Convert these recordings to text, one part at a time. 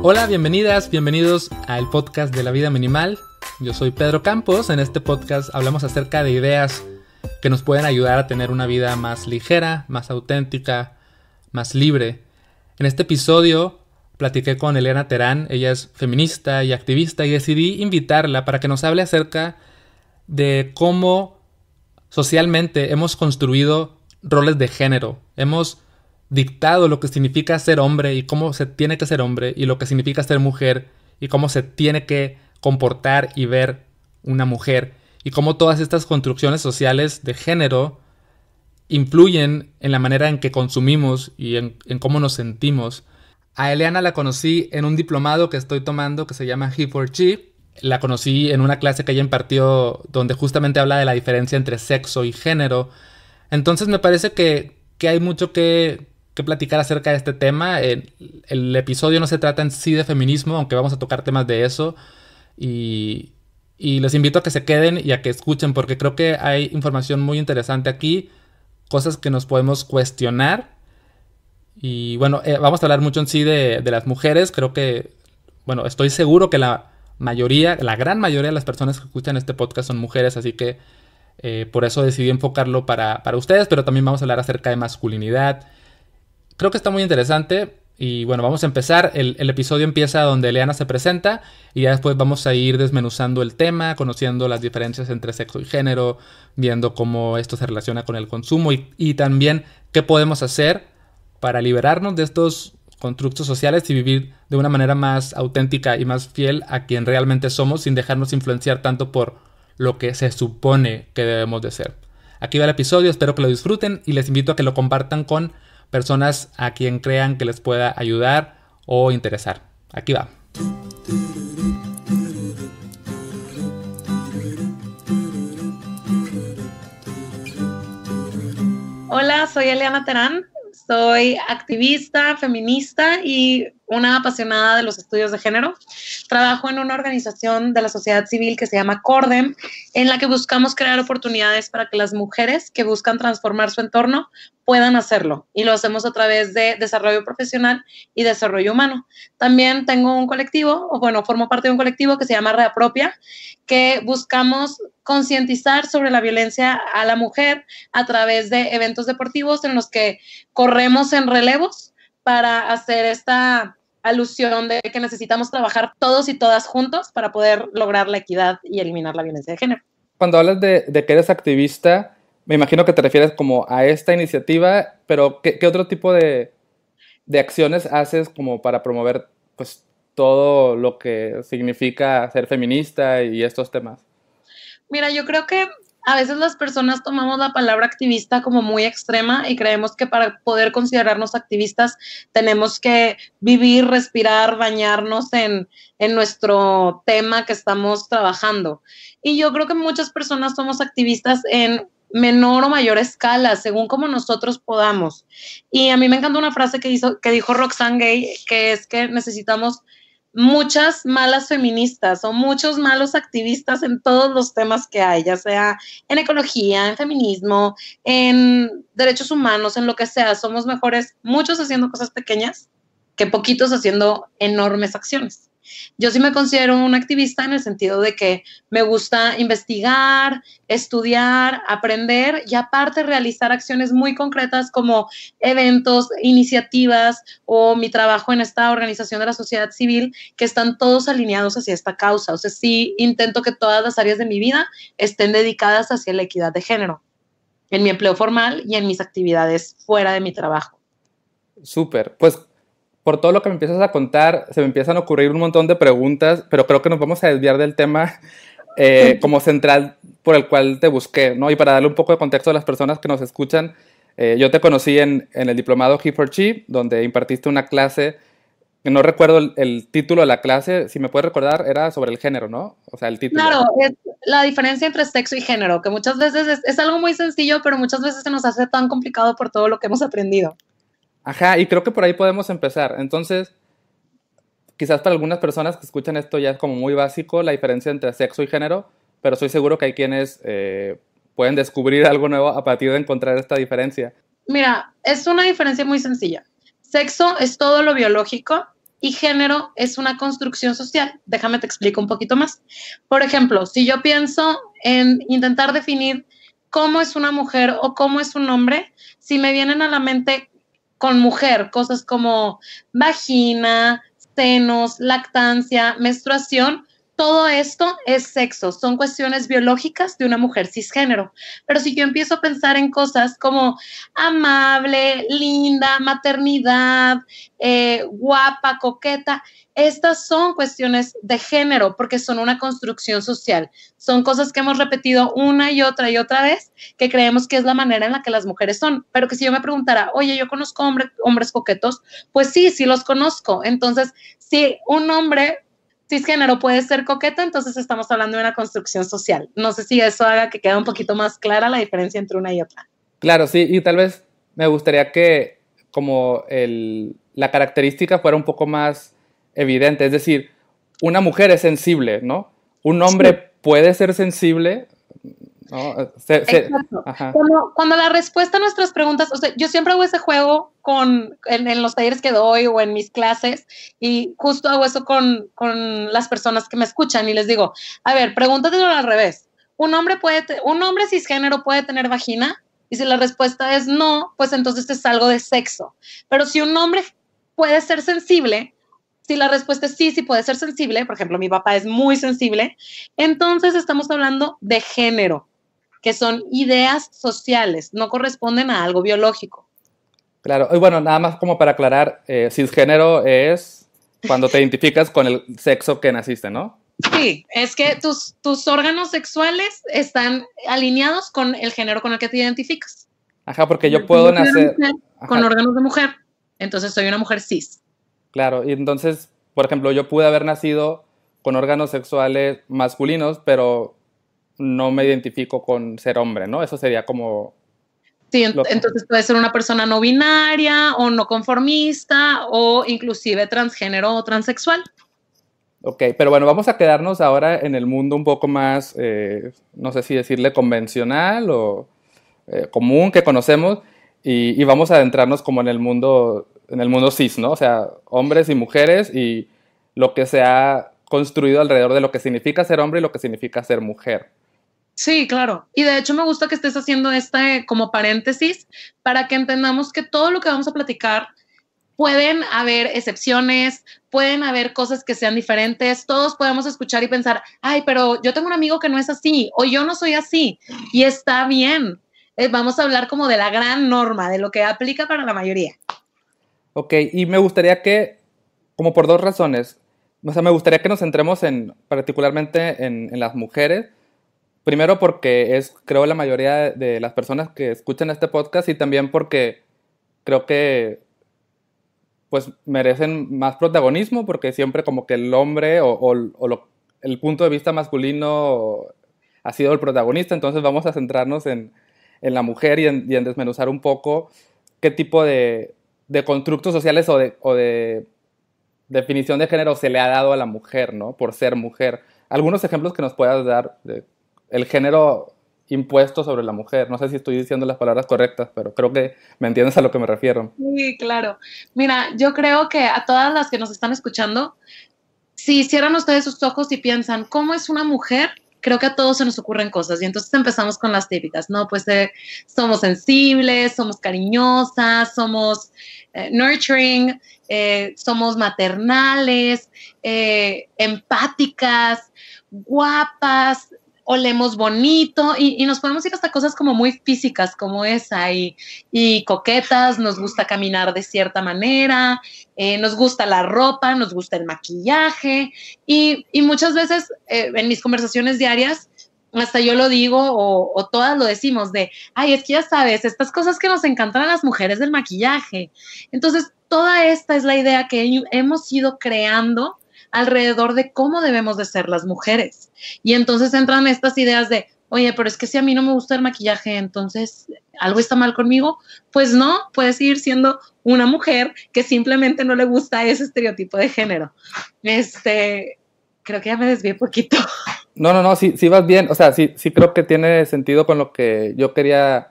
Hola, bienvenidas, bienvenidos al podcast de la vida minimal. Yo soy Pedro Campos. En este podcast hablamos acerca de ideas que nos pueden ayudar a tener una vida más ligera, más auténtica, más libre. En este episodio platiqué con Elena Terán, ella es feminista y activista y decidí invitarla para que nos hable acerca de cómo socialmente hemos construido roles de género. Hemos dictado lo que significa ser hombre y cómo se tiene que ser hombre y lo que significa ser mujer y cómo se tiene que comportar y ver una mujer y cómo todas estas construcciones sociales de género influyen en la manera en que consumimos y en, cómo nos sentimos. A Eliana la conocí en un diplomado que estoy tomando que se llama He for g La conocí en una clase que ella impartió donde justamente habla de la diferencia entre sexo y género. Entonces me parece que hay mucho que, que platicar acerca de este tema. El, episodio no se trata en sí de feminismo, aunque vamos a tocar temas de eso. Y, y les invito a que se queden y a que escuchen, porque creo que hay información muy interesante aquí, cosas que nos podemos cuestionar. Y bueno, eh, vamos a hablar mucho en sí de, las mujeres. Creo que, bueno, estoy seguro que la mayoría, la gran mayoría de las personas que escuchan este podcast son mujeres, así que eh, por eso decidí enfocarlo para, para ustedes, pero también vamos a hablar acerca de masculinidad creo que está muy interesante. Y bueno, vamos a empezar. El, episodio empieza donde Leana se presenta y ya después vamos a ir desmenuzando el tema, conociendo las diferencias entre sexo y género, viendo cómo esto se relaciona con el consumo y, y también qué podemos hacer para liberarnos de estos constructos sociales y vivir de una manera más auténtica y más fiel a quien realmente somos sin dejarnos influenciar tanto por lo que se supone que debemos de ser. Aquí va el episodio, espero que lo disfruten y les invito a que lo compartan con personas a quien crean que les pueda ayudar o interesar. Aquí va. Hola, soy Eliana Terán soy activista, feminista y una apasionada de los estudios de género. Trabajo en una organización de la sociedad civil que se llama CORDEM, en la que buscamos crear oportunidades para que las mujeres que buscan transformar su entorno puedan hacerlo. Y lo hacemos a través de desarrollo profesional y desarrollo humano. También tengo un colectivo, o bueno, formo parte de un colectivo que se llama Reapropia, que buscamos concientizar sobre la violencia a la mujer a través de eventos deportivos en los que corremos en relevos para hacer esta alusión de que necesitamos trabajar todos y todas juntos para poder lograr la equidad y eliminar la violencia de género. Cuando hablas de, que eres activista, me imagino que te refieres como a esta iniciativa, pero ¿qué, otro tipo de, de, acciones haces como para promover pues todo lo que significa ser feminista y estos temas? Mira, yo creo que a veces las personas tomamos la palabra activista como muy extrema y creemos que para poder considerarnos activistas tenemos que vivir, respirar, bañarnos en, nuestro tema que estamos trabajando. Y yo creo que muchas personas somos activistas en menor o mayor escala, según como nosotros podamos. Y a mí me encanta una frase que, hizo, que dijo Roxanne Gay, que es que necesitamos muchas malas feministas o muchos malos activistas en todos los temas que hay, ya sea en ecología, en feminismo, en derechos humanos, en lo que sea. Somos mejores muchos haciendo cosas pequeñas que poquitos haciendo enormes acciones. Yo sí me considero un activista en el sentido de que me gusta investigar, estudiar, aprender y aparte realizar acciones muy concretas como eventos, iniciativas o mi trabajo en esta organización de la sociedad civil que están todos alineados hacia esta causa. O sea, sí intento que todas las áreas de mi vida estén dedicadas hacia la equidad de género en mi empleo formal y en mis actividades fuera de mi trabajo. Súper. Pues por todo lo que me empiezas a contar, se me empiezan a ocurrir un montón de preguntas, pero creo que nos vamos a desviar del tema eh, como central por el cual te busqué, ¿no? Y para darle un poco de contexto a las personas que nos escuchan, eh, yo te conocí en, el diplomado Hip for Chi, donde impartiste una clase, no recuerdo el, título de la clase, si me puedes recordar, era sobre el género, ¿no? O sea, el título. Claro, es la diferencia entre sexo y género, que muchas veces es algo muy sencillo, pero muchas veces se nos hace tan complicado por todo lo que hemos aprendido. Ajá, y creo que por ahí podemos empezar. Entonces, quizás para algunas personas que escuchan esto ya es como muy básico la diferencia entre sexo y género, pero soy seguro que hay quienes eh, pueden descubrir algo nuevo a partir de encontrar esta diferencia. Mira, es una diferencia muy sencilla. Sexo es todo lo biológico y género es una construcción social. Déjame te explico un poquito más. Por ejemplo, si yo pienso en intentar definir cómo es una mujer o cómo es un hombre, si me vienen a la mente con mujer, cosas como vagina, senos, lactancia, menstruación, todo esto es sexo, son cuestiones biológicas de una mujer cisgénero. Pero si yo empiezo a pensar en cosas como amable, linda, maternidad, eh, guapa, coqueta, estas son cuestiones de género porque son una construcción social. Son cosas que hemos repetido una y otra y otra vez que creemos que es la manera en la que las mujeres son. Pero que si yo me preguntara, oye, yo conozco hombres coquetos, pues sí, sí los conozco. Entonces, si un hombre género puede ser coqueta, entonces estamos hablando de una construcción social. No sé si eso haga que quede un poquito más clara la diferencia entre una y otra. Claro, sí, y tal vez me gustaría que como la característica fuera un poco más evidente, es decir, una mujer es sensible, ¿no? Un hombre puede ser sensible, cuando, la respuesta a nuestras preguntas, o sea, yo siempre hago ese juego con, en, los talleres que doy o en mis clases y justo hago eso con, las personas que me escuchan y les digo, a ver, pregúntatelo al revés. ¿Un hombre, puede ¿Un hombre cisgénero puede tener vagina? Y si la respuesta es no, pues entonces es algo de sexo. Pero si un hombre puede ser sensible, si la respuesta es sí, sí puede ser sensible, por ejemplo, mi papá es muy sensible, entonces estamos hablando de género que son ideas sociales, no corresponden a algo biológico. Claro, y bueno, nada más como para aclarar, eh, cisgénero es cuando te identificas con el sexo que naciste, ¿no? Sí, es que tus, tus órganos sexuales están alineados con el género con el que te identificas. Ajá, porque yo puedo nacer... Con órganos de mujer, entonces soy una mujer cis. Claro, y entonces, por ejemplo, yo pude haber nacido con órganos sexuales masculinos, pero no me identifico con ser hombre, ¿no? Eso sería como... Sí, entonces puede ser una persona no binaria o no conformista o inclusive transgénero o transexual. Ok, pero bueno, vamos a quedarnos ahora en el mundo un poco más, eh, no sé si decirle convencional o eh, común que conocemos y, y, vamos a adentrarnos como en el mundo, en el mundo cis, ¿no? O sea, hombres y mujeres y lo que se ha construido alrededor de lo que significa ser hombre y lo que significa ser mujer. Sí, claro. Y de hecho me gusta que estés haciendo este como paréntesis para que entendamos que todo lo que vamos a platicar pueden haber excepciones, pueden haber cosas que sean diferentes, todos podemos escuchar y pensar, ay, pero yo tengo un amigo que no es así o yo no soy así y está bien. Eh, vamos a hablar como de la gran norma, de lo que aplica para la mayoría. Ok, y me gustaría que, como por dos razones, o sea, me gustaría que nos centremos en, particularmente en las mujeres, Primero porque es, creo, la mayoría de las personas que escuchan este podcast y también porque creo que pues merecen más protagonismo porque siempre como que el hombre o, el punto de vista masculino ha sido el protagonista, entonces vamos a centrarnos en, la mujer y en, desmenuzar un poco qué tipo de, constructos sociales o de, o de, definición de género se le ha dado a la mujer, ¿no? Por ser mujer. Algunos ejemplos que nos puedas dar de el género impuesto sobre la mujer. No sé si estoy diciendo las palabras correctas, pero creo que me entiendes a lo que me refiero. Sí, claro. Mira, yo creo que a todas las que nos están escuchando, si cierran ustedes sus ojos y piensan, ¿cómo es una mujer? Creo que a todos se nos ocurren cosas y entonces empezamos con las típicas, ¿no? Pues eh, somos sensibles, somos cariñosas, somos eh, nurturing, eh, somos maternales, empáticas, guapas, olemos bonito y, nos podemos ir hasta cosas como muy físicas como esa y, coquetas, nos gusta caminar de cierta manera, eh, nos gusta la ropa, nos gusta el maquillaje y, muchas veces eh, en mis conversaciones diarias hasta yo lo digo o, o, todas lo decimos de, ay, es que ya sabes, estas cosas que nos encantan a las mujeres del maquillaje. Entonces, toda esta es la idea que hemos ido creando alrededor de cómo debemos de ser las mujeres. Y entonces entran estas ideas de, oye, pero es que si a mí no me gusta el maquillaje, entonces algo está mal conmigo. Pues no, puedes seguir siendo una mujer que simplemente no le gusta ese estereotipo de género. Este, creo que ya me desvié poquito. No, no, no, sí, sí vas bien. O sea, sí, sí creo que tiene sentido con lo que yo quería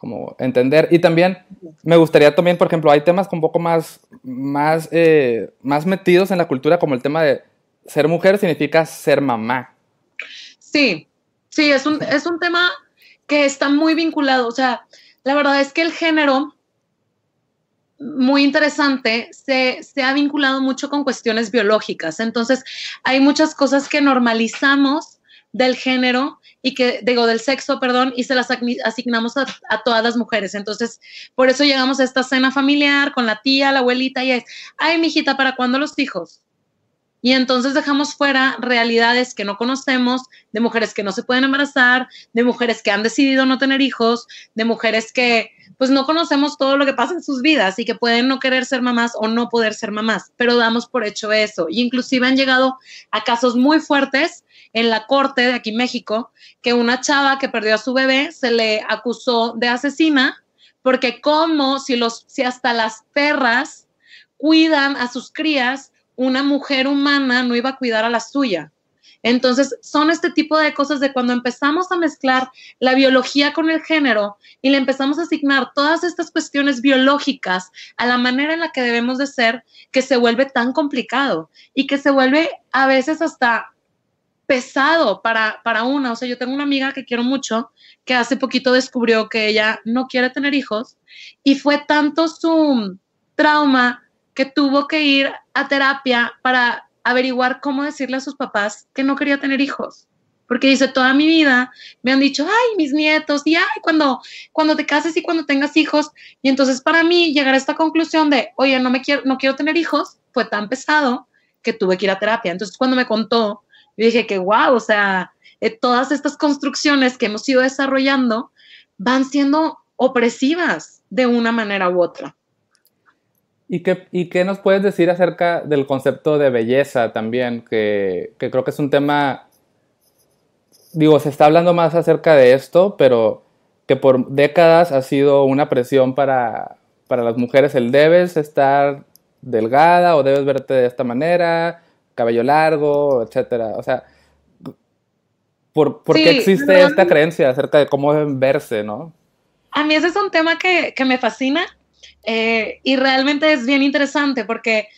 como entender. Y también me gustaría también, por ejemplo, hay temas un poco más, más, eh, más metidos en la cultura, como el tema de ser mujer significa ser mamá. Sí, sí, es un, es un tema que está muy vinculado. O sea, la verdad es que el género, muy interesante, se, se ha vinculado mucho con cuestiones biológicas. Entonces, hay muchas cosas que normalizamos del género y que, digo, del sexo, perdón, y se las asignamos a, todas las mujeres. Entonces, por eso llegamos a esta cena familiar con la tía, la abuelita, y es, ay, mijita, ¿para cuándo los hijos? Y entonces dejamos fuera realidades que no conocemos, de mujeres que no se pueden embarazar, de mujeres que han decidido no tener hijos, de mujeres que pues no conocemos todo lo que pasa en sus vidas y que pueden no querer ser mamás o no poder ser mamás, pero damos por hecho eso. Y inclusive han llegado a casos muy fuertes en la corte de aquí México que una chava que perdió a su bebé se le acusó de asesina porque como si los si hasta las perras cuidan a sus crías, una mujer humana no iba a cuidar a la suya. Entonces, son este tipo de cosas de cuando empezamos a mezclar la biología con el género y le empezamos a asignar todas estas cuestiones biológicas a la manera en la que debemos de ser, que se vuelve tan complicado y que se vuelve a veces hasta pesado para, para una. O sea, yo tengo una amiga que quiero mucho, que hace poquito descubrió que ella no quiere tener hijos y fue tanto su trauma que tuvo que ir a terapia para averiguar cómo decirle a sus papás que no quería tener hijos. Porque dice, toda mi vida me han dicho, ay, mis nietos, y ay, cuando, cuando te cases y cuando tengas hijos. Y entonces para mí llegar a esta conclusión de, oye, no, me quiero, no quiero tener hijos, fue tan pesado que tuve que ir a terapia. Entonces cuando me contó yo dije que, wow, o sea, eh, todas estas construcciones que hemos ido desarrollando van siendo opresivas de una manera u otra. ¿Y qué, qué, nos puedes decir acerca del concepto de belleza también? Que, creo que es un tema, digo, se está hablando más acerca de esto, pero que por décadas ha sido una presión para, para las mujeres el debes estar delgada o debes verte de esta manera cabello largo, etcétera. O sea, ¿por, qué existe esta creencia acerca de cómo deben verse, no? A mí ese es un tema que, me fascina eh, y realmente es bien interesante porque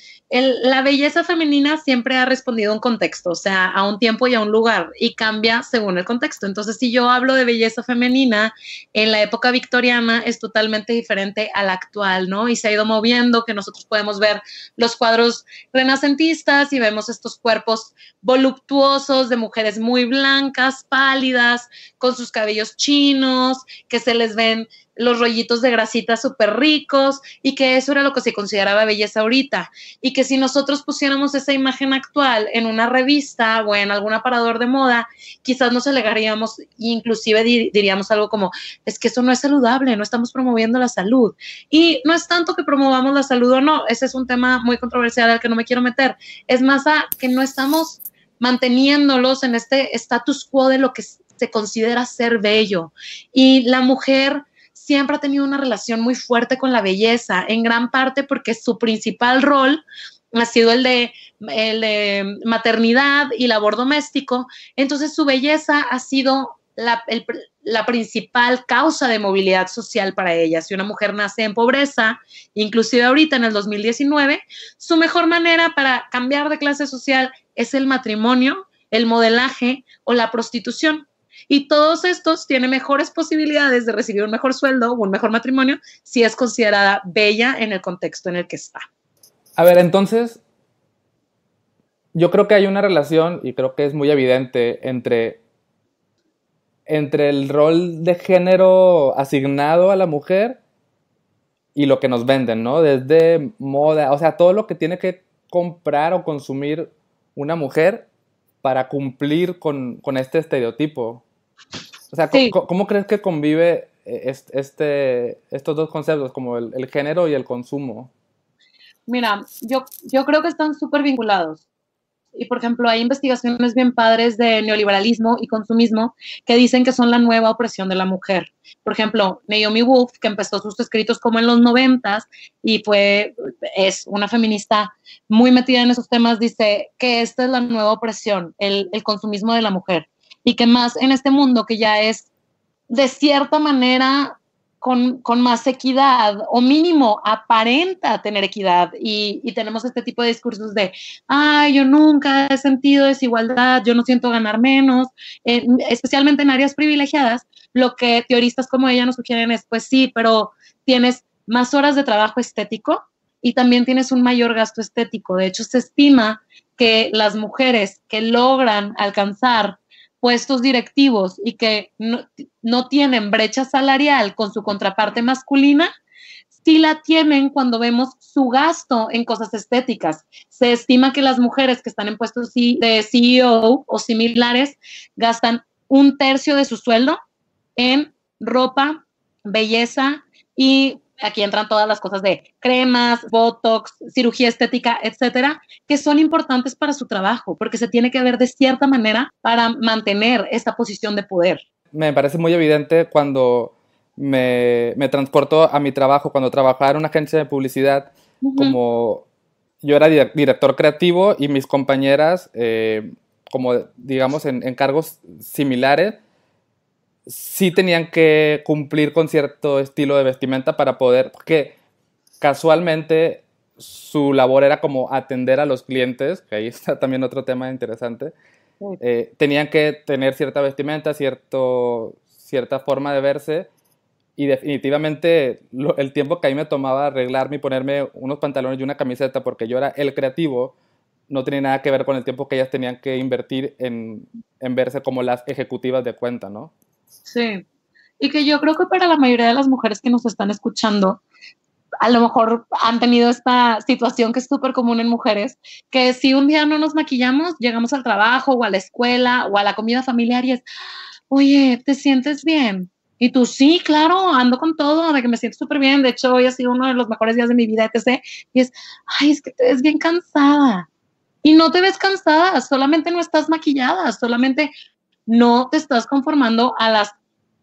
la belleza femenina siempre ha respondido a un contexto, o sea, a un tiempo y a un lugar, y cambia según el contexto. Entonces, si yo hablo de belleza femenina en la época victoriana, es totalmente diferente a la actual, ¿no? Y se ha ido moviendo, que nosotros podemos ver los cuadros renacentistas y vemos estos cuerpos voluptuosos de mujeres muy blancas, pálidas, con sus cabellos chinos, que se les ven los rollitos de grasita súper ricos y que eso era lo que se consideraba belleza ahorita. Y que si nosotros pusiéramos esa imagen actual en una revista o en algún aparador de moda, quizás nos alegaríamos e inclusive diríamos algo como, es que eso no es saludable, no estamos promoviendo la salud. Y no es tanto que promovamos la salud o no, ese es un tema muy controversial al que no me quiero meter, es más a que no estamos manteniéndolos en este status quo de lo que se considera ser bello. Y la mujer siempre ha tenido una relación muy fuerte con la belleza, en gran parte porque su principal rol ha sido el de, maternidad y labor doméstico, entonces su belleza ha sido la, la, principal causa de movilidad social para ella. Si una mujer nace en pobreza, inclusive ahorita en el 2019, su mejor manera para cambiar de clase social es el matrimonio, el modelaje o la prostitución. Y todos estos tienen mejores posibilidades de recibir un mejor sueldo o un mejor matrimonio si es considerada bella en el contexto en el que está. A ver, entonces, yo creo que hay una relación, y creo que es muy evidente, entre, entre el rol de género asignado a la mujer y lo que nos venden, ¿no? Desde moda, o sea, todo lo que tiene que comprar o consumir una mujer para cumplir con, con este estereotipo. O sea, ¿cómo, crees que convive eh, este, estos dos conceptos, como el, género y el consumo? Mira, yo, yo creo que están súper vinculados. Y por ejemplo, hay investigaciones bien padres de neoliberalismo y consumismo que dicen que son la nueva opresión de la mujer. Por ejemplo, Naomi Wolf, que empezó sus escritos como en los noventas y fue, es una feminista muy metida en esos temas, dice que esta es la nueva opresión, el consumismo de la mujer y que más en este mundo que ya es de cierta manera con, más equidad o mínimo aparenta tener equidad y, tenemos este tipo de discursos de, ay, yo nunca he sentido desigualdad, yo no siento ganar menos, especialmente en áreas privilegiadas, lo que teoristas como ella nos sugieren es, pues sí, pero tienes más horas de trabajo estético y también tienes un mayor gasto estético. De hecho, se estima que las mujeres que logran alcanzar puestos directivos y que no, tienen brecha salarial con su contraparte masculina, sí la tienen cuando vemos su gasto en cosas estéticas. Se estima que las mujeres que están en puestos de CEO o similares gastan un tercio de su sueldo en ropa, belleza y Aquí entran todas las cosas de cremas, botox, cirugía estética, etcétera, que son importantes para su trabajo, porque se tiene que ver de cierta manera para mantener esta posición de poder. Me parece muy evidente cuando me, me a mi trabajo, cuando trabajaba en una agencia de publicidad, como yo era director creativo y mis compañeras, eh, como digamos en cargos similares, sí tenían que cumplir con cierto estilo de vestimenta para poder, porque casualmente su labor era como atender a los clientes, que ahí está también otro tema interesante. Eh, tenían que tener cierta vestimenta, cierto, cierta forma de verse. Y definitivamente el tiempo que a mí me tomaba arreglarme y ponerme unos pantalones y una camiseta, porque yo era el creativo, no tenía nada que ver con el tiempo que ellas tenían que invertir en, en verse como las ejecutivas de cuenta, ¿no? Sí. Y que yo creo que para la mayoría de las mujeres que nos están escuchando, a lo mejor han tenido esta situación que es súper común en mujeres, que si un día no nos maquillamos, llegamos al trabajo o a la escuela o a la comida familiar y es, oye, ¿te sientes bien? Y tú, sí, claro, ando con todo, de que me siento súper bien. De hecho, hoy ha sido uno de los mejores días de mi vida, etc. Y es, ay, es que te ves bien cansada. Y no te ves cansada, solamente no estás maquillada, solamente no te estás conformando a las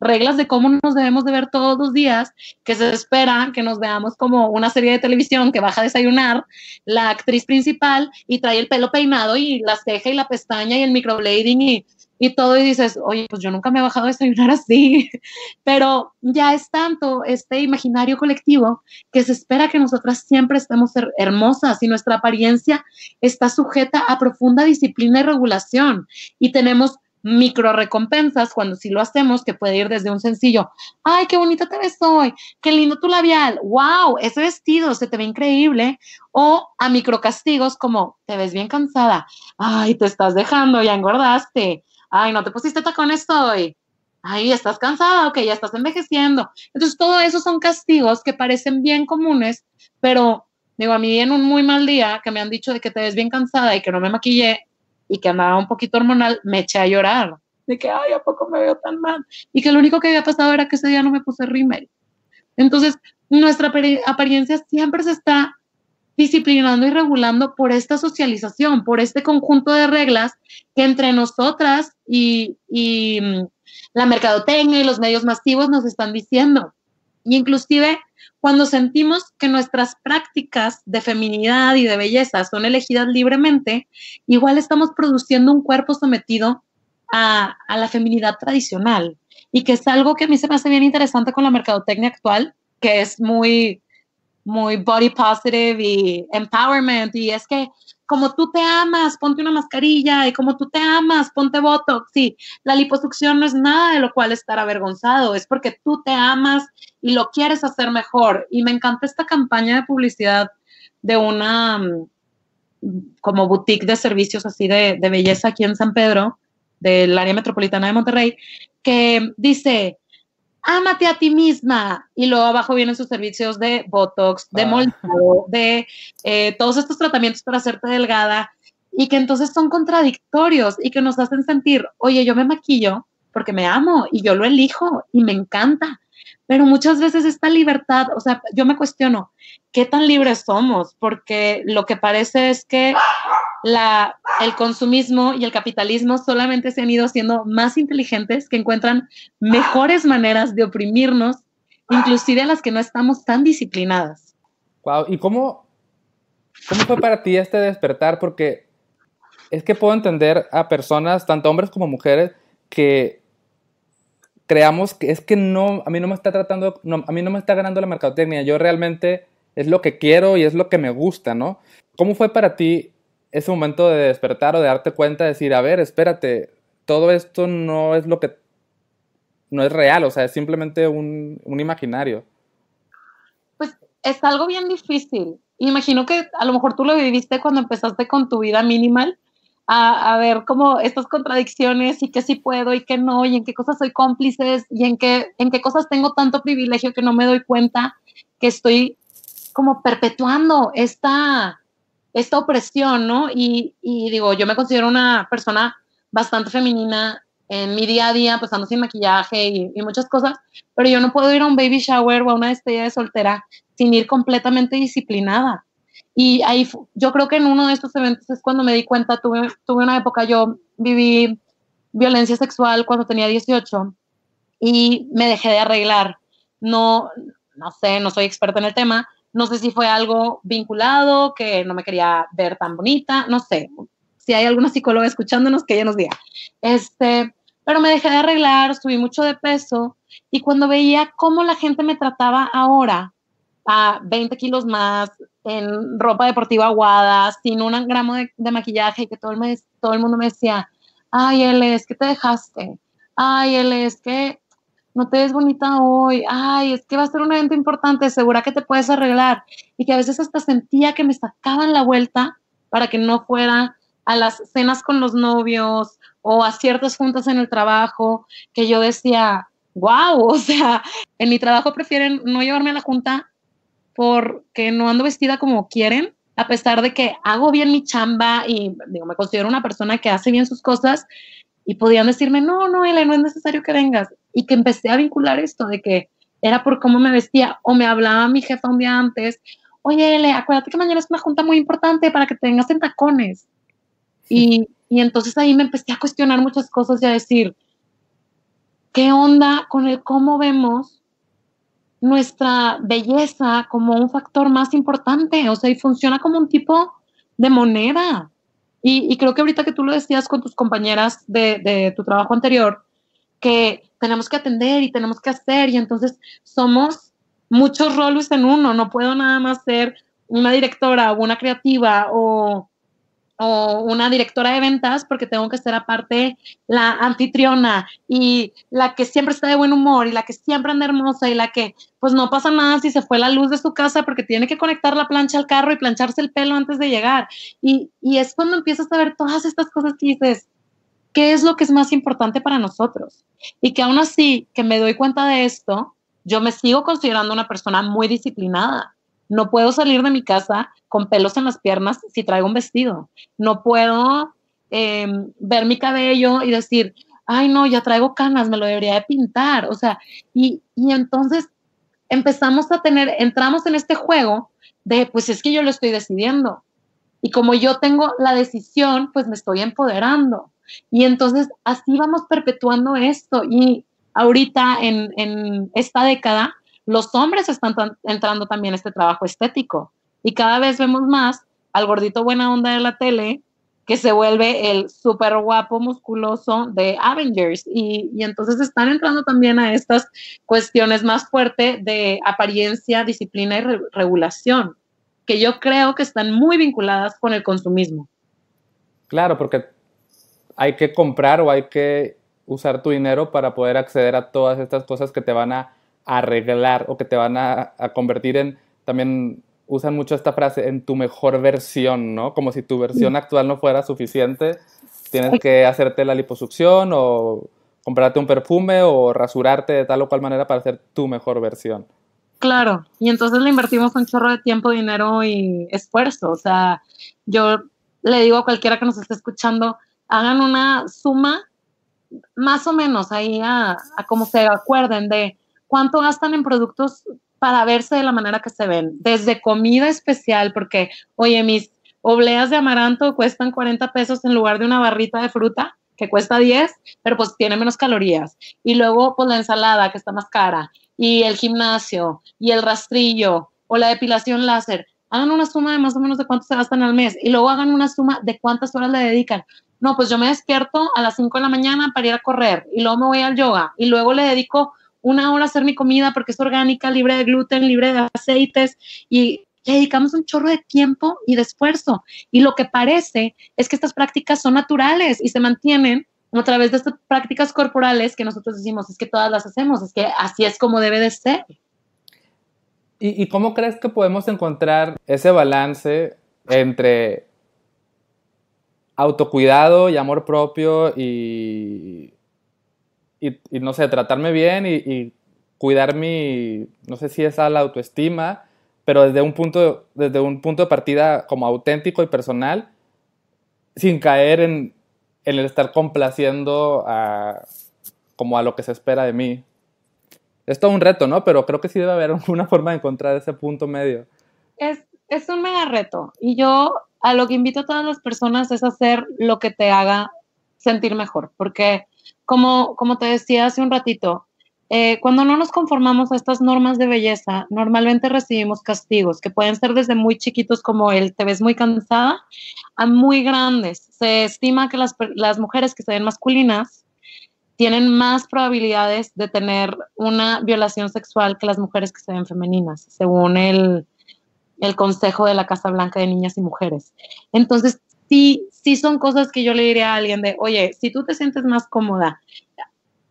reglas de cómo nos debemos de ver todos los días, que se espera que nos veamos como una serie de televisión que baja a desayunar, la actriz principal y trae el pelo peinado y la ceja y la pestaña y el microblading y, y todo y dices, oye, pues yo nunca me he bajado a desayunar así, pero ya es tanto este imaginario colectivo que se espera que nosotras siempre estemos hermosas y nuestra apariencia está sujeta a profunda disciplina y regulación y tenemos micro recompensas cuando sí lo hacemos, que puede ir desde un sencillo, ay, qué bonita te ves hoy, qué lindo tu labial, wow, ese vestido se te ve increíble, o a micro castigos como, te ves bien cansada, ay, te estás dejando, ya engordaste, ay, no te pusiste tacones hoy, ay, estás cansada, ok, ya estás envejeciendo. Entonces, todo eso son castigos que parecen bien comunes, pero digo, a mí en un muy mal día que me han dicho de que te ves bien cansada y que no me maquillé, y que andaba un poquito hormonal, me eché a llorar. De que, ay, ¿a poco me veo tan mal? Y que lo único que había pasado era que ese día no me puse rímel. Entonces, nuestra apariencia siempre se está disciplinando y regulando por esta socialización, por este conjunto de reglas que entre nosotras y, mm, la mercadotecnia y los medios masivos nos están diciendo. inclusive cuando sentimos que nuestras prácticas de feminidad y de belleza son elegidas libremente, igual estamos produciendo un cuerpo sometido a, la feminidad tradicional y que es algo que a mí se me hace bien interesante con la mercadotecnia actual, que es muy, muy body positive y empowerment y es que como tú te amas, ponte una mascarilla, y como tú te amas, ponte botox. Sí, la liposucción no es nada de lo cual estar avergonzado, es porque tú te amas y lo quieres hacer mejor. Y me encanta esta campaña de publicidad de una mm, como boutique de servicios así de, de belleza aquí en San Pedro, del área metropolitana de Monterrey, que dice, ámate a ti misma. Y luego abajo vienen sus servicios de Botox, de ah. de eh, todos estos tratamientos para hacerte delgada y que entonces son contradictorios y que nos hacen sentir, oye, yo me maquillo porque me amo y yo lo elijo y me encanta pero muchas veces esta libertad, o sea, yo me cuestiono, ¿qué tan libres somos? Porque lo que parece es que la, el consumismo y el capitalismo solamente se han ido siendo más inteligentes, que encuentran mejores maneras de oprimirnos, inclusive a las que no estamos tan disciplinadas. Wow, ¿y cómo, cómo fue para ti este despertar? Porque es que puedo entender a personas, tanto hombres como mujeres, que creamos que es que no, a mí no me está tratando, no, a mí no me está ganando la mercadotecnia, yo realmente es lo que quiero y es lo que me gusta, ¿no? ¿Cómo fue para ti ese momento de despertar o de darte cuenta, de decir, a ver, espérate, todo esto no es lo que, no es real, o sea, es simplemente un, un imaginario? Pues es algo bien difícil. Imagino que a lo mejor tú lo viviste cuando empezaste con tu vida minimal, a, ver como estas contradicciones y que sí puedo y que no, y en qué cosas soy cómplices y en qué, en qué cosas tengo tanto privilegio que no me doy cuenta que estoy como perpetuando esta, esta opresión, ¿no? Y, digo, yo me considero una persona bastante femenina en mi día a día, pues ando sin maquillaje y, y, muchas cosas, pero yo no puedo ir a un baby shower o a una despedida de soltera sin ir completamente disciplinada. Y ahí yo creo que en uno de estos eventos es cuando me di cuenta, tuve, tuve una época, yo viví violencia sexual cuando tenía 18 y me dejé de arreglar. No, no sé, no soy experta en el tema. No sé si fue algo vinculado, que no me quería ver tan bonita, no sé. Si hay alguna psicóloga escuchándonos, que ella nos diga. Este, pero me dejé de arreglar, subí mucho de peso y cuando veía cómo la gente me trataba ahora, a 20 kilos más, en ropa deportiva aguada, sin un gramo de, maquillaje, y que todo el, mes, todo el mundo me decía, ay, él es que te dejaste, ay, él es que no te ves bonita hoy, ay, es que va a ser un evento importante, segura que te puedes arreglar. Y que a veces hasta sentía que me sacaban la vuelta para que no fuera a las cenas con los novios o a ciertas juntas en el trabajo, que yo decía, wow, o sea, en mi trabajo prefieren no llevarme a la junta porque no ando vestida como quieren, a pesar de que hago bien mi chamba y digo, me considero una persona que hace bien sus cosas y podían decirme, no, no, Ele, no es necesario que vengas. Y que empecé a vincular esto de que era por cómo me vestía o me hablaba mi jefa un día antes, oye, Ele, acuérdate que mañana es una junta muy importante para que te vengas en tacones. Y, y entonces ahí me empecé a cuestionar muchas cosas y a decir, ¿qué onda con el cómo vemos nuestra belleza como un factor más importante, o sea, y funciona como un tipo de moneda. Y, creo que ahorita que tú lo decías con tus compañeras de, tu trabajo anterior, que tenemos que atender y tenemos que hacer, y entonces somos muchos roles en uno, no puedo nada más ser una directora o una creativa o o una directora de ventas porque tengo que ser aparte la anfitriona y la que siempre está de buen humor y la que siempre anda hermosa y la que pues no pasa nada si se fue la luz de su casa porque tiene que conectar la plancha al carro y plancharse el pelo antes de llegar. Y, y es cuando empiezas a ver todas estas cosas que dices, ¿qué es lo que es más importante para nosotros? Y que aún así que me doy cuenta de esto, yo me sigo considerando una persona muy disciplinada no puedo salir de mi casa con pelos en las piernas si traigo un vestido. No puedo em, ver mi cabello y decir, ay no, ya traigo canas, me lo debería de pintar. O sea, y, entonces empezamos a tener, entramos en este juego de, pues es que yo lo estoy decidiendo. Y como yo tengo la decisión, pues me estoy empoderando. Y entonces así vamos perpetuando esto. Y ahorita en esta década los hombres están entrando también a este trabajo estético y cada vez vemos más al gordito buena onda de la tele que se vuelve el súper guapo musculoso de Avengers y, entonces están entrando también a estas cuestiones más fuertes de apariencia, disciplina y regulación, que yo creo que están muy vinculadas con el consumismo. Claro, porque hay que comprar o hay que usar tu dinero para poder acceder a todas estas cosas que te van a arreglar o que te van a, convertir en, también usan mucho esta frase, en tu mejor versión, ¿no? Como si tu versión actual no fuera suficiente, tienes que hacerte la liposucción o comprarte un perfume o rasurarte de tal o cual manera para hacer tu mejor versión. Claro, y entonces le invertimos un chorro de tiempo, dinero y esfuerzo. O sea, yo le digo a cualquiera que nos esté escuchando, hagan una suma más o menos ahí a, a como se acuerden de cuánto gastan en productos para verse de la manera que se ven, desde comida especial, porque, oye, mis obleas de amaranto cuestan 40 pesos en lugar de una barrita de fruta que cuesta 10, pero pues tiene menos calorías. Y luego, pues la ensalada que está más cara, y el gimnasio, y el rastrillo, o la depilación láser. Hagan una suma de más o menos de cuánto se gastan al mes y luego hagan una suma de cuántas horas le dedican. No, pues yo me despierto a las 5 de la mañana para ir a correr y luego me voy al yoga y luego le dedico una hora hacer mi comida porque es orgánica, libre de gluten, libre de aceites y dedicamos un chorro de tiempo y de esfuerzo. Y lo que parece es que estas prácticas son naturales y se mantienen a través de estas prácticas corporales que nosotros decimos, es que todas las hacemos, es que así es como debe de ser. ¿Y, y cómo crees que podemos encontrar ese balance entre autocuidado y amor propio y y, no sé, tratarme bien y, y, cuidar mi, no sé si es a la autoestima, pero desde un punto, desde un punto de partida como auténtico y personal, sin caer en, el estar complaciendo a, como a lo que se espera de mí. Es un reto, ¿no? Pero creo que sí debe haber una forma de encontrar ese punto medio. Es, es un mega reto. Y yo a lo que invito a todas las personas es hacer lo que te haga sentir mejor, porque como, como te decía hace un ratito, eh, cuando no nos conformamos a estas normas de belleza, normalmente recibimos castigos que pueden ser desde muy chiquitos como el te ves muy cansada a muy grandes. Se estima que las, las mujeres que se ven masculinas tienen más probabilidades de tener una violación sexual que las mujeres que se ven femeninas, según el, el Consejo de la Casa Blanca de Niñas y Mujeres. Entonces, sí, son cosas que yo le diría a alguien de, oye, si tú te sientes más cómoda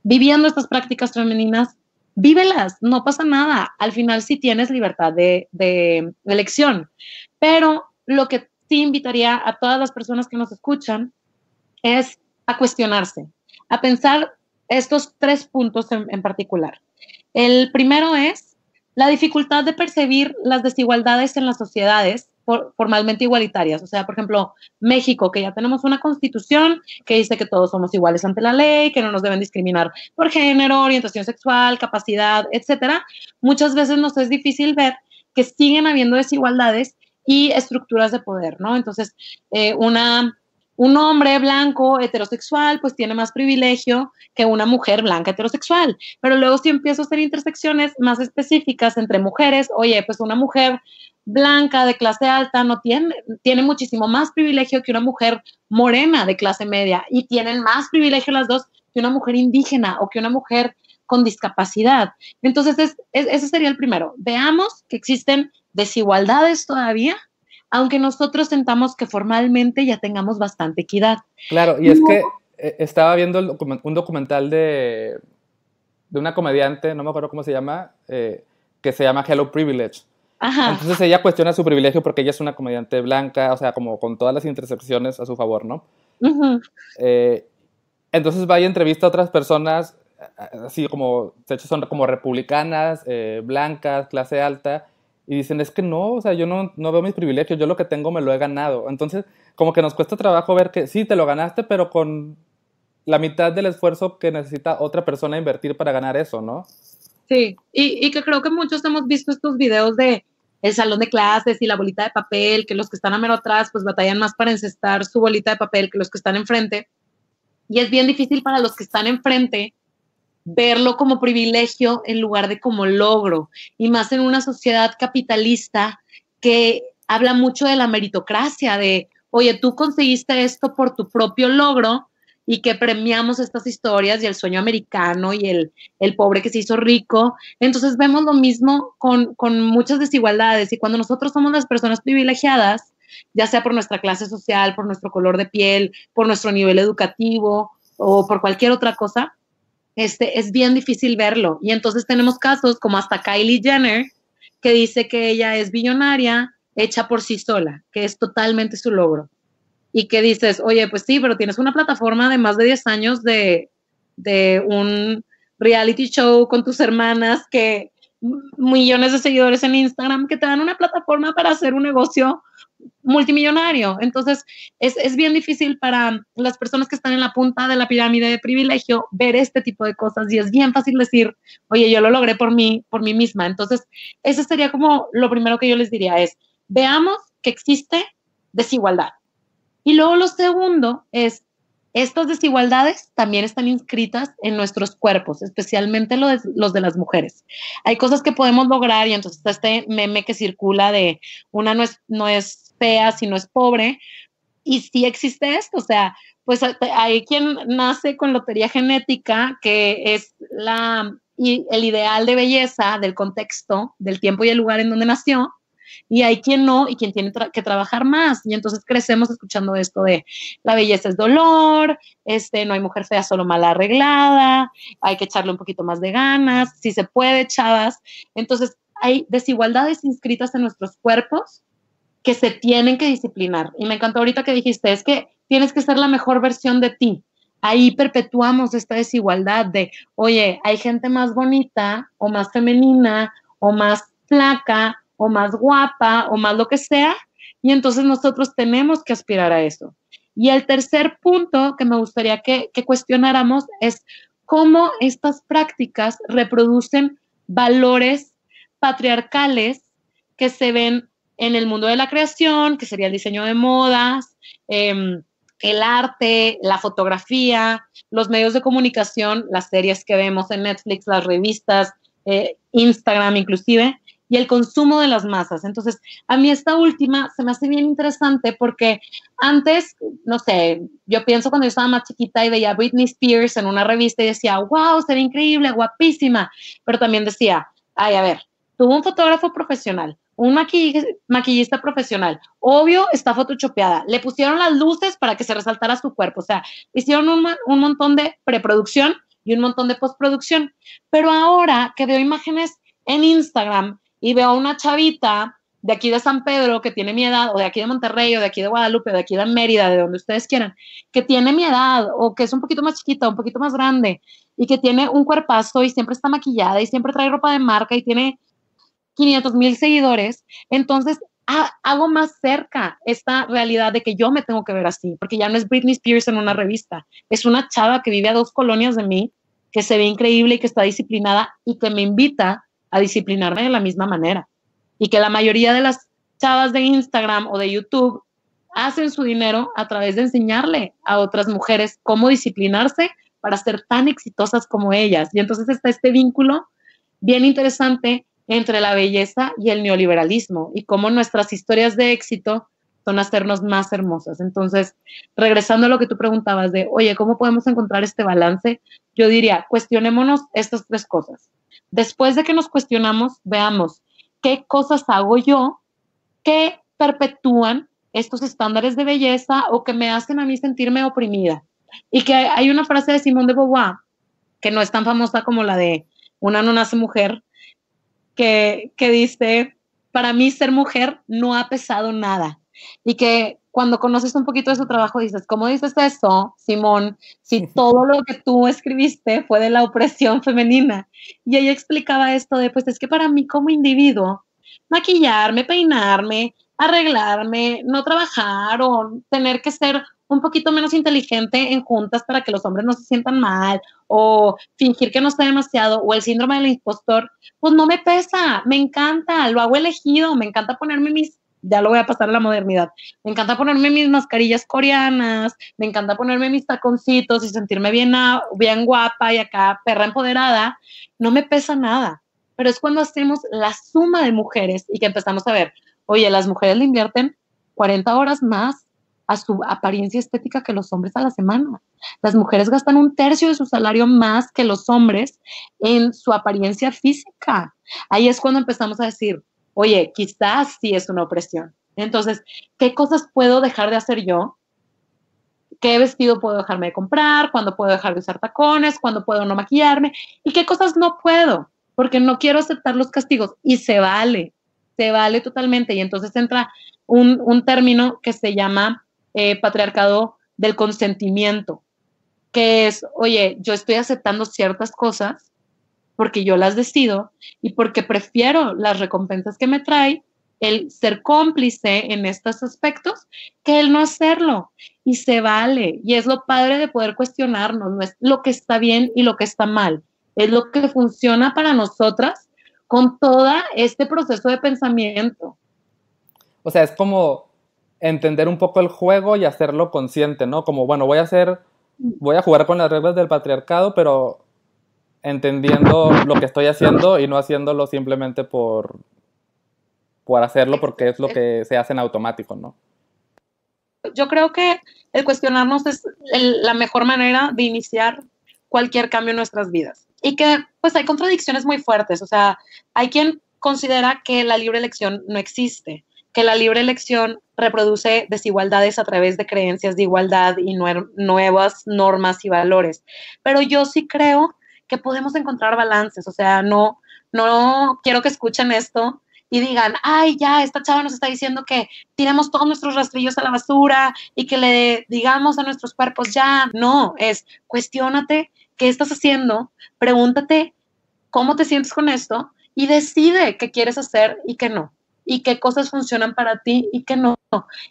viviendo estas prácticas femeninas, vívelas, no pasa nada. Al final sí tienes libertad de, elección. Pero lo que sí invitaría a todas las personas que nos escuchan es a cuestionarse, a pensar estos tres puntos en, particular. El primero es la dificultad de percibir las desigualdades en las sociedades formalmente igualitarias. O sea, por ejemplo, México, que ya tenemos una constitución que dice que todos somos iguales ante la ley, que no nos deben discriminar por género, orientación sexual, capacidad, etcétera. Muchas veces nos es difícil ver que siguen habiendo desigualdades y estructuras de poder, ¿no? Entonces, eh, una un hombre blanco heterosexual pues tiene más privilegio que una mujer blanca heterosexual. Pero luego si empiezo a hacer intersecciones más específicas entre mujeres, oye, pues una mujer blanca de clase alta no tiene, tiene muchísimo más privilegio que una mujer morena de clase media y tienen más privilegio las dos que una mujer indígena o que una mujer con discapacidad. Entonces, ese sería el primero. Veamos que existen desigualdades todavía aunque nosotros sentamos que formalmente ya tengamos bastante equidad. Claro, y es que eh, estaba viendo un documental de, una comediante, no me acuerdo cómo se llama, eh, que se llama Hello Privilege. Entonces ella cuestiona su privilegio porque ella es una comediante blanca, o sea, como con todas las intersecciones a su favor, ¿no? Eh, entonces va y entrevista a otras personas, así como, de hecho son como republicanas, blancas, clase alta, y dicen, es que no, o sea, yo no, veo mis privilegios, yo lo que tengo me lo he ganado. Entonces, como que nos cuesta trabajo ver que sí, te lo ganaste, pero con la mitad del esfuerzo que necesita otra persona invertir para ganar eso, ¿no? Sí, y, que creo que muchos hemos visto estos videos de el salón de clases y la bolita de papel, que los que están a mero atrás pues batallan más para encestar su bolita de papel que los que están enfrente. Y es bien difícil para los que están enfrente verlo como privilegio en lugar de como logro, y más en una sociedad capitalista que habla mucho de la meritocracia, de, oye, tú conseguiste esto por tu propio logro y que premiamos estas historias y el sueño americano y el, pobre que se hizo rico. Entonces vemos lo mismo con, con muchas desigualdades y cuando nosotros somos las personas privilegiadas, ya sea por nuestra clase social, por nuestro color de piel, por nuestro nivel educativo o por cualquier otra cosa, este, es bien difícil verlo. Y entonces tenemos casos como hasta Kylie Jenner, que dice que ella es billonaria hecha por sí sola, que es totalmente su logro. Y que dices, oye, pues sí, pero tienes una plataforma de más de 10 años de, de un reality show con tus hermanas que millones de seguidores en Instagram que te dan una plataforma para hacer un negocio multimillonario. Entonces, es, es, bien difícil para las personas que están en la punta de la pirámide de privilegio ver este tipo de cosas y es bien fácil decir, oye, yo lo logré por mí, por mí misma. Entonces, eso sería como lo primero que yo les diría es, veamos que existe desigualdad. Y luego lo segundo es, estas desigualdades también están inscritas en nuestros cuerpos, especialmente los de, los de las mujeres. Hay cosas que podemos lograr y entonces este meme que circula de una no es, no es fea, si no es pobre. Y si existe esto, o sea, pues hay quien nace con lotería genética, que es la, y el ideal de belleza del contexto, del tiempo y el lugar en donde nació, y hay quien no y quien tiene que trabajar más. Y entonces crecemos escuchando esto de la belleza es dolor, este, no hay mujer fea, solo mal arreglada, hay que echarle un poquito más de ganas, si se puede, chavas. Entonces hay desigualdades inscritas en nuestros cuerpos que se tienen que disciplinar. Y me encantó ahorita que dijiste, es que tienes que ser la mejor versión de ti. Ahí perpetuamos esta desigualdad de, oye, hay gente más bonita o más femenina o más flaca o más guapa o más lo que sea, y entonces nosotros tenemos que aspirar a eso. Y el tercer punto que me gustaría que, que cuestionáramos es cómo estas prácticas reproducen valores patriarcales que se ven en el mundo de la creación, que sería el diseño de modas, em, el arte, la fotografía, los medios de comunicación, las series que vemos en Netflix, las revistas, eh, Instagram inclusive, y el consumo de las masas. Entonces, a mí esta última se me hace bien interesante porque antes, no sé, yo pienso cuando yo estaba más chiquita y veía Britney Spears en una revista y decía, wow, sería increíble, guapísima, pero también decía, ay, a ver, tuvo un fotógrafo profesional, un maquillista profesional. Obvio, está photoshopeada. Le pusieron las luces para que se resaltara su cuerpo. O sea, hicieron un, montón de preproducción y un montón de postproducción. Pero ahora que veo imágenes en Instagram y veo a una chavita de aquí de San Pedro que tiene mi edad, o de aquí de Monterrey, o de aquí de Guadalupe, o de aquí de Mérida, de donde ustedes quieran, que tiene mi edad, o que es un poquito más chiquita, un poquito más grande, y que tiene un cuerpazo y siempre está maquillada y siempre trae ropa de marca y tiene 500 mil seguidores, entonces hago más cerca esta realidad de que yo me tengo que ver así, porque ya no es Britney Spears en una revista, es una chava que vive a dos colonias de mí, que se ve increíble y que está disciplinada y que me invita a disciplinarme de la misma manera. Y que la mayoría de las chavas de Instagram o de YouTube hacen su dinero a través de enseñarle a otras mujeres cómo disciplinarse para ser tan exitosas como ellas. Y entonces está este vínculo bien interesante entre la belleza y el neoliberalismo y cómo nuestras historias de éxito son hacernos más hermosas. Entonces, regresando a lo que tú preguntabas de, oye, ¿cómo podemos encontrar este balance? Yo diría, cuestionémonos estas tres cosas. Después de que nos cuestionamos, veamos qué cosas hago yo que perpetúan estos estándares de belleza o que me hacen a mí sentirme oprimida. Y que hay una frase de Simón de Beauvoir, que no es tan famosa como la de una no nace mujer, que, que dice, para mí ser mujer no ha pesado nada. Y que cuando conoces un poquito de su trabajo dices, ¿cómo dices eso, Simón? Si todo lo que tú escribiste fue de la opresión femenina. Y ella explicaba esto de, pues es que para mí como individuo, maquillarme, peinarme, arreglarme, no trabajar o tener que ser un poquito menos inteligente en juntas para que los hombres no se sientan mal o fingir que no está demasiado o el síndrome del impostor, pues no me pesa, me encanta, lo hago elegido, me encanta ponerme mis, ya lo voy a pasar a la modernidad, me encanta ponerme mis mascarillas coreanas, me encanta ponerme mis taconcitos y sentirme bien, bien guapa y acá perra empoderada, no me pesa nada, pero es cuando hacemos la suma de mujeres y que empezamos a ver, Oye, las mujeres le invierten 40 horas más a su apariencia estética que los hombres a la semana. Las mujeres gastan un tercio de su salario más que los hombres en su apariencia física. Ahí es cuando empezamos a decir, oye, quizás sí es una opresión. Entonces, ¿qué cosas puedo dejar de hacer yo? ¿Qué vestido puedo dejarme de comprar? ¿Cuándo puedo dejar de usar tacones? ¿Cuándo puedo no maquillarme? ¿Y qué cosas no puedo? Porque no quiero aceptar los castigos. Y se vale se vale totalmente. Y entonces entra un, término que se llama eh, patriarcado del consentimiento, que es, oye, yo estoy aceptando ciertas cosas porque yo las decido y porque prefiero las recompensas que me trae el ser cómplice en estos aspectos que el no hacerlo. Y se vale. Y es lo padre de poder cuestionarnos, no es lo que está bien y lo que está mal. Es lo que funciona para nosotras con todo este proceso de pensamiento. O sea, es como entender un poco el juego y hacerlo consciente, ¿no? Como, bueno, voy a hacer, mm. voy a jugar con las reglas del patriarcado, pero entendiendo lo que estoy haciendo y no haciéndolo simplemente por, por hacerlo porque es lo que se hace en automático, ¿no? Yo creo que el cuestionarnos es la mejor manera de iniciar cualquier cambio en nuestras vidas y que pues hay contradicciones muy fuertes. O sea, hay quien considera que la libre elección no existe, que la libre elección reproduce desigualdades a través de creencias de igualdad y nuevas normas y valores. Pero yo sí creo que podemos encontrar balances, o sea, no, no quiero que escuchen esto y digan, ay, ya, esta chava nos está diciendo que tiremos todos nuestros rastrillos a la basura y que le digamos a nuestros cuerpos, ya, no, es cuestionate qué estás haciendo, pregúntate cómo te sientes con esto y decide qué quieres hacer y qué no, y qué cosas funcionan para ti y qué no.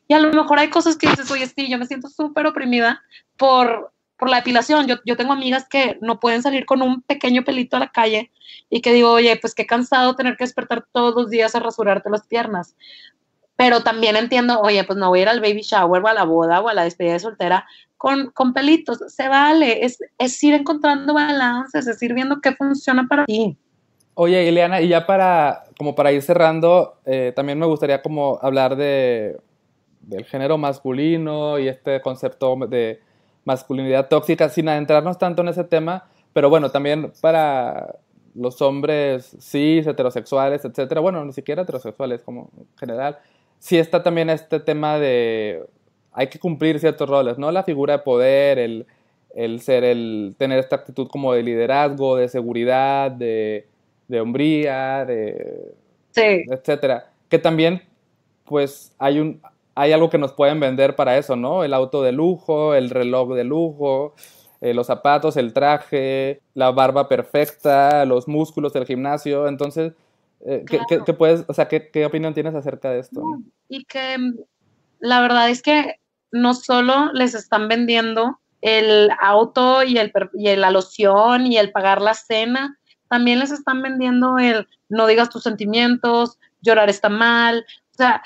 Y a lo mejor hay cosas que dices, oye, sí, yo me siento súper oprimida por, por la depilación. Yo, yo tengo amigas que no pueden salir con un pequeño pelito a la calle y que digo, oye, pues qué cansado tener que despertar todos los días a rasurarte las piernas pero también entiendo, oye, pues no voy a ir al baby shower o a la boda o a la despedida de soltera con, con pelitos, se vale, es, ir encontrando balances, es ir viendo qué funciona para ti. Oye, Ileana, y ya para, como para ir cerrando, eh, también me gustaría como hablar de, del género masculino y este concepto de masculinidad tóxica, sin adentrarnos tanto en ese tema, pero bueno, también para los hombres cis, heterosexuales, etcétera, bueno, ni siquiera heterosexuales como en general, sí está también este tema de hay que cumplir ciertos roles, ¿no? La figura de poder, el, ser, el tener esta actitud como de liderazgo, de seguridad, de, de hombría, de... Sí. Etcétera. Que también, pues, hay un... Hay algo que nos pueden vender para eso, ¿no? El auto de lujo, el reloj de lujo, eh, los zapatos, el traje, la barba perfecta, los músculos del gimnasio. Entonces, eh, ¿qué, puedes, o sea, ¿qué, ¿qué, opinión tienes acerca de esto? y que mm, la verdad es que no solo les están vendiendo el auto y, el, y la loción y el pagar la cena, también les están vendiendo el no digas tus sentimientos, llorar está mal. O sea,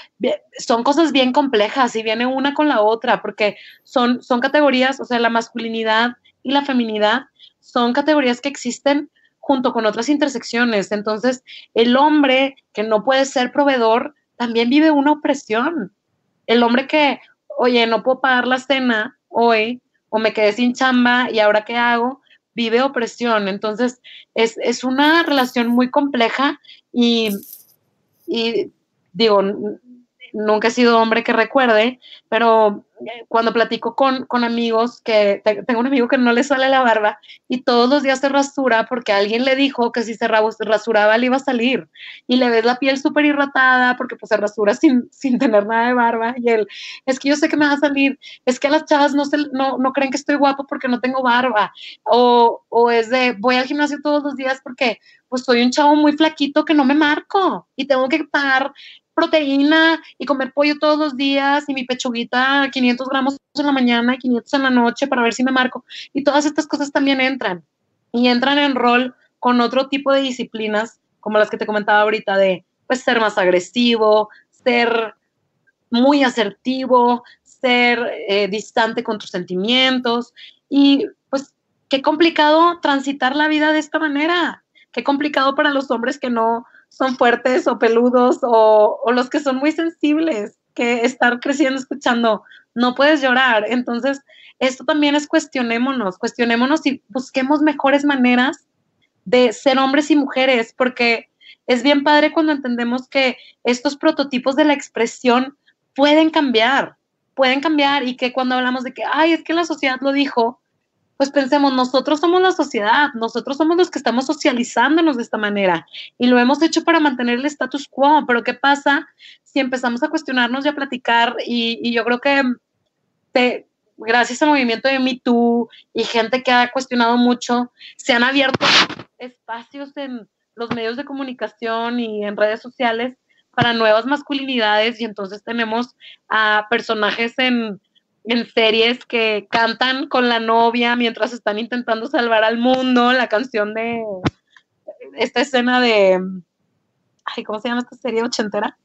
son cosas bien complejas y viene una con la otra, porque son, son categorías, o sea, la masculinidad y la feminidad son categorías que existen junto con otras intersecciones. Entonces, el hombre que no puede ser proveedor también vive una opresión. El hombre que, oye, no puedo pagar la cena hoy o me quedé sin chamba y ahora qué hago, vive opresión. Entonces, es, una relación muy compleja y, y digo, nunca he sido hombre que recuerde, pero eh, cuando platico con, amigos, que tengo un amigo que no le sale la barba y todos los días se rasura porque alguien le dijo que si se rasuraba le iba a salir y le ves la piel súper irratada porque pues se rasura sin, sin tener nada de barba y él, es que yo sé que me va a salir, es que las chavas no, no, creen que estoy guapo porque no tengo barba o, es de voy al gimnasio todos los días porque pues soy un chavo muy flaquito que no me marco y tengo que estar proteína y comer pollo todos los días y mi pechuguita 500 gramos en la mañana y 500 en la noche para ver si me marco. Y todas estas cosas también entran y entran en rol con otro tipo de disciplinas como las que te comentaba ahorita de pues ser más agresivo, ser muy asertivo, ser eh, distante con tus sentimientos y pues qué complicado transitar la vida de esta manera, qué complicado para los hombres que no son fuertes o peludos o, los que son muy sensibles, que estar creciendo escuchando, no puedes llorar. Entonces, esto también es cuestionémonos, cuestionémonos y busquemos mejores maneras de ser hombres y mujeres, porque es bien padre cuando entendemos que estos prototipos de la expresión pueden cambiar, pueden cambiar y que cuando hablamos de que, ay, es que la sociedad lo dijo, pues pensemos, nosotros somos la sociedad, nosotros somos los que estamos socializándonos de esta manera y lo hemos hecho para mantener el status quo, pero ¿qué pasa si empezamos a cuestionarnos y a platicar? Y, yo creo que gracias al movimiento de Me Too y gente que ha cuestionado mucho, se han abierto espacios en los medios de comunicación y en redes sociales para nuevas masculinidades y entonces tenemos a personajes en en series que cantan con la novia mientras están intentando salvar al mundo, la canción de esta escena de ay, ¿cómo se llama esta serie ochentera?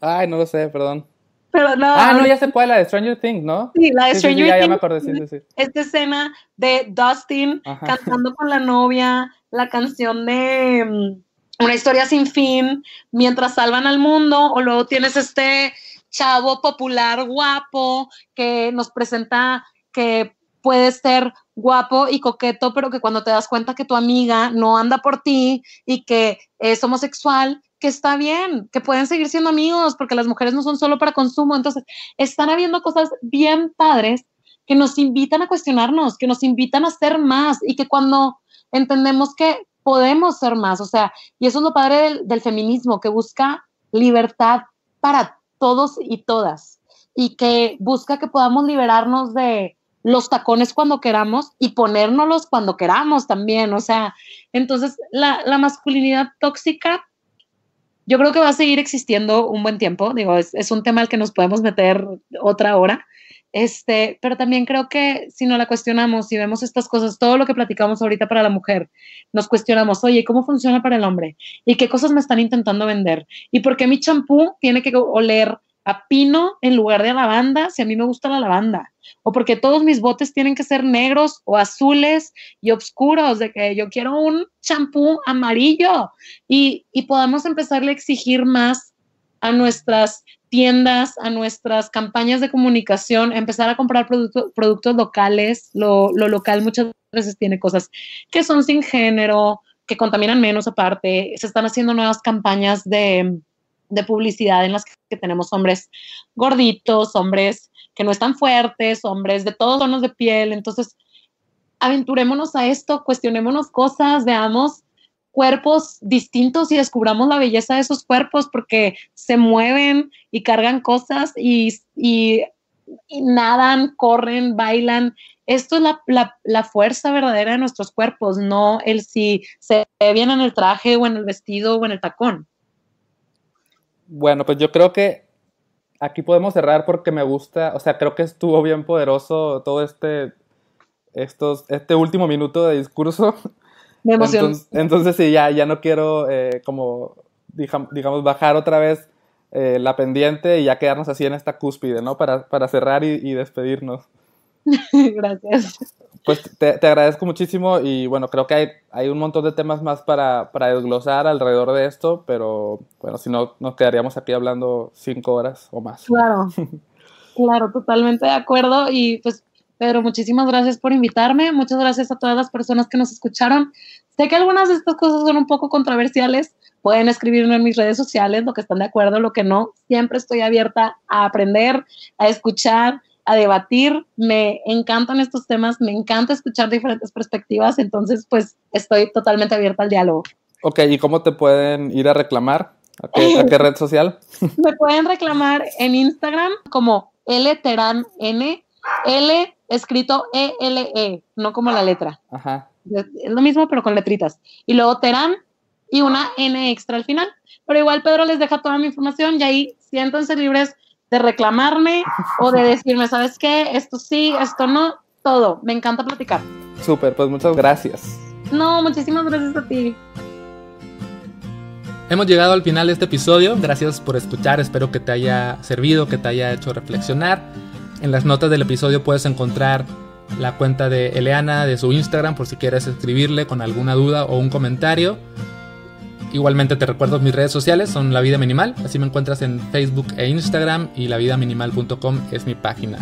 Ay, no lo sé, perdón. ah, no, ya se puede la de Stranger Things, ¿no? Sí, la de Stranger Things. esta escena de Dustin cantando con la novia, la canción de mm, Una historia sin fin, mientras salvan al mundo, o luego tienes este chavo popular guapo que nos presenta que puedes ser guapo y coqueto, pero que cuando te das cuenta que tu amiga no anda por ti y que es homosexual, que está bien, que pueden seguir siendo amigos, porque las mujeres no son solo para consumo. Entonces, están habiendo cosas bien padres que nos invitan a cuestionarnos, que nos invitan a ser más y que cuando entendemos que podemos ser más, o sea, y eso es lo padre del, del feminismo, que busca libertad para todos y todas, y que busca que podamos liberarnos de los tacones cuando queramos y ponérnoslos cuando queramos también, o sea, entonces la, masculinidad tóxica yo creo que va a seguir existiendo un buen tiempo, digo, es un tema al que nos podemos meter otra hora, este, pero también creo que si no la cuestionamos, y vemos estas cosas, todo lo que platicamos ahorita para la mujer, nos cuestionamos, oye, ¿cómo funciona para el hombre? ¿Y qué cosas me están intentando vender? ¿Y por qué mi champú tiene que oler a pino en lugar de a lavanda si a mí me gusta la lavanda? ¿O porque todos mis botes tienen que ser negros o azules y oscuros? De que yo quiero un champú amarillo y, podamos empezarle a exigir más a nuestras tiendas, a nuestras campañas de comunicación, empezar a comprar productos productos locales. Lo, lo, local muchas veces tiene cosas que son sin género, que contaminan menos aparte. Se están haciendo nuevas campañas de, de publicidad en las que, que tenemos hombres gorditos, hombres que no están fuertes, hombres de todos tonos de piel. Entonces, aventurémonos a esto, cuestionémonos cosas, veamos cuerpos distintos y descubramos la belleza de esos cuerpos porque se mueven y cargan cosas y, nadan, corren, bailan. Esto es la, fuerza verdadera de nuestros cuerpos, no el si se ve bien en el traje o en el vestido o en el tacón. Bueno, pues yo creo que aquí podemos cerrar porque me gusta, o sea, creo que estuvo bien poderoso todo este, estos, este último minuto de discurso Me Entonces, sí, ya, ya no quiero eh, como, digamos, bajar otra vez eh, la pendiente y ya quedarnos así en esta cúspide, ¿no? Para, para cerrar y, despedirnos. Gracias. Pues te, te, agradezco muchísimo y bueno, creo que hay, hay un montón de temas más para, para, desglosar alrededor de esto, pero bueno, si no, nos quedaríamos aquí hablando cinco horas o más. Claro, claro, totalmente de acuerdo y pues Pedro, muchísimas gracias por invitarme. Muchas gracias a todas las personas que nos escucharon. Sé que algunas de estas cosas son un poco controversiales. Pueden escribirme en mis redes sociales lo que están de acuerdo, lo que no. Siempre estoy abierta a aprender, a escuchar, a debatir. Me encantan estos temas, me encanta escuchar diferentes perspectivas. Entonces, pues estoy totalmente abierta al diálogo. Ok, ¿y cómo te pueden ir a reclamar? ¿A qué, red social? Me pueden reclamar en Instagram como LTeranN L escrito E-L-E, e, no como la letra. Ajá. Es lo mismo, pero con letritas. Y luego Terán y una N extra al final. Pero igual Pedro les deja toda mi información y ahí siéntanse libres de reclamarme o de decirme, ¿sabes qué? Esto sí, esto no, todo. Me encanta platicar. Súper, pues muchas gracias. No, muchísimas gracias a ti. Hemos llegado al final de este episodio. Gracias por escuchar. Espero que te haya servido, que te haya hecho reflexionar. En las notas del episodio puedes encontrar la cuenta de Eleana, de su Instagram, por si quieres escribirle con alguna duda o un comentario. Igualmente te recuerdo mis redes sociales, son La Vida Minimal, así me encuentras en Facebook e Instagram y lavidaminimal.com es mi página.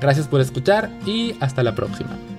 Gracias por escuchar y hasta la próxima.